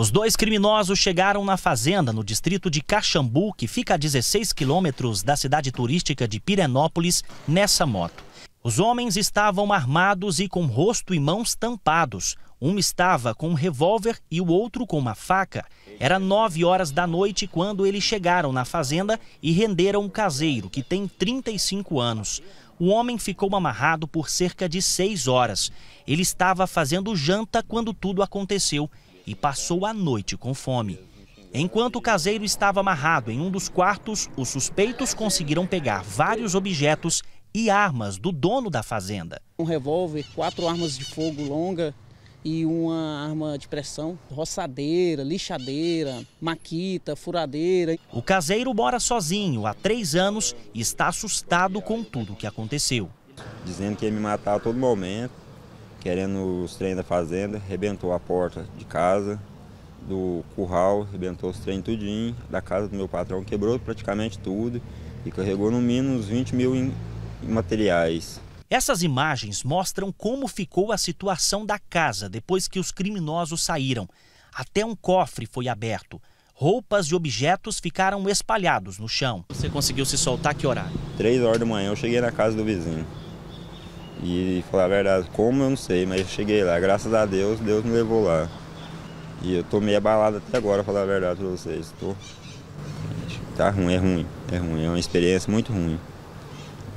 Os dois criminosos chegaram na fazenda no distrito de Caxambu, que fica a 16 quilômetros da cidade turística de Pirenópolis, nessa moto. Os homens estavam armados e com rosto e mãos tampados. Um estava com um revólver e o outro com uma faca. Era nove horas da noite quando eles chegaram na fazenda e renderam um caseiro, que tem 35 anos. O homem ficou amarrado por cerca de seis horas. Ele estava fazendo janta quando tudo aconteceu e passou a noite com fome. Enquanto o caseiro estava amarrado em um dos quartos, os suspeitos conseguiram pegar vários objetos e armas do dono da fazenda. Um revólver, quatro armas de fogo longa e uma arma de pressão, roçadeira, lixadeira, maquita, furadeira. O caseiro mora sozinho há três anos e está assustado com tudo o que aconteceu. Dizendo que ia me matar a todo momento, querendo os trem da fazenda, rebentou a porta de casa, do curral, rebentou os trem tudinho, da casa do meu patrão, quebrou praticamente tudo e carregou no mínimo uns 20 mil em, em materiais. Essas imagens mostram como ficou a situação da casa depois que os criminosos saíram. Até um cofre foi aberto. Roupas e objetos ficaram espalhados no chão. Você conseguiu se soltar que horário? Três horas da manhã eu cheguei na casa do vizinho. E falar a verdade, como eu não sei, mas eu cheguei lá. Graças a Deus, Deus me levou lá. E eu tô meio abalado até agora, falar a verdade pra vocês. Tô... Tá ruim, é ruim, é ruim. É uma experiência muito ruim.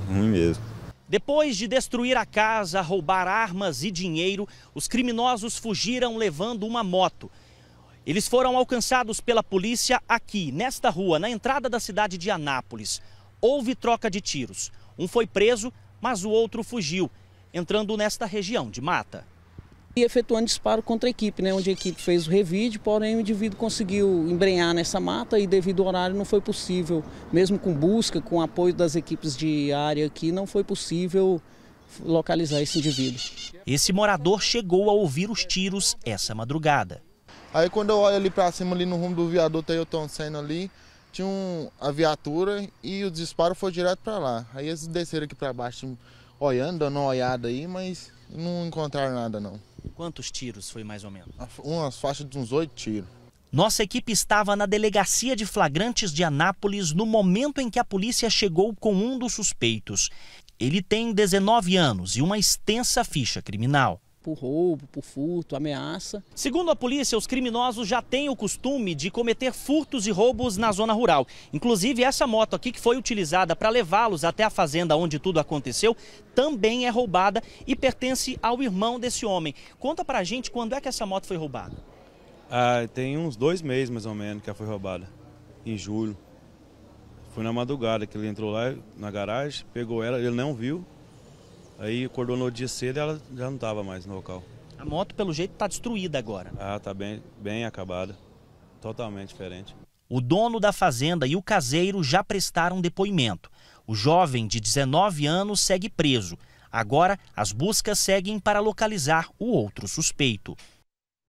Ruim mesmo. Depois de destruir a casa, roubar armas e dinheiro, os criminosos fugiram levando uma moto. Eles foram alcançados pela polícia aqui, nesta rua, na entrada da cidade de Anápolis. Houve troca de tiros. Um foi preso mas o outro fugiu, entrando nesta região de mata. E efetuando disparo contra a equipe, né, onde a equipe fez o revide, porém o indivíduo conseguiu embrenhar nessa mata e devido ao horário não foi possível, mesmo com busca, com apoio das equipes de área aqui, não foi possível localizar esse indivíduo. Esse morador chegou a ouvir os tiros essa madrugada. Aí quando eu olho ali para cima, ali no rumo do viaduto, aí eu tô saindo ali, tinha um, a viatura e o disparo foi direto para lá. Aí eles desceram aqui para baixo olhando, dando uma olhada aí, mas não encontraram nada não. Quantos tiros foi mais ou menos? Umas faixas de uns oito tiros. Nossa equipe estava na delegacia de flagrantes de Anápolis no momento em que a polícia chegou com um dos suspeitos. Ele tem 19 anos e uma extensa ficha criminal por roubo, por furto, ameaça. Segundo a polícia, os criminosos já têm o costume de cometer furtos e roubos na zona rural. Inclusive, essa moto aqui que foi utilizada para levá-los até a fazenda onde tudo aconteceu, também é roubada e pertence ao irmão desse homem. Conta pra gente quando é que essa moto foi roubada. Ah, tem uns dois meses mais ou menos que ela foi roubada, em julho. Foi na madrugada que ele entrou lá na garagem, pegou ela, ele não viu, Aí acordou no dia cedo e ela já não estava mais no local. A moto, pelo jeito, está destruída agora. Ah, está bem, bem acabada. Totalmente diferente. O dono da fazenda e o caseiro já prestaram depoimento. O jovem de 19 anos segue preso. Agora, as buscas seguem para localizar o outro suspeito.